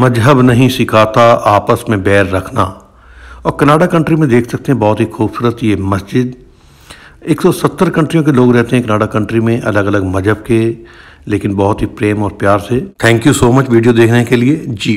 मजहब नहीं सिखाता आपस में बैर रखना और कनाडा कंट्री में देख सकते हैं बहुत ही खूबसूरत ये मस्जिद 170 कंट्रियों के लोग रहते हैं कनाडा कंट्री में अलग अलग मजहब के लेकिन बहुत ही प्रेम और प्यार से thank you so much video देखने के लिए जी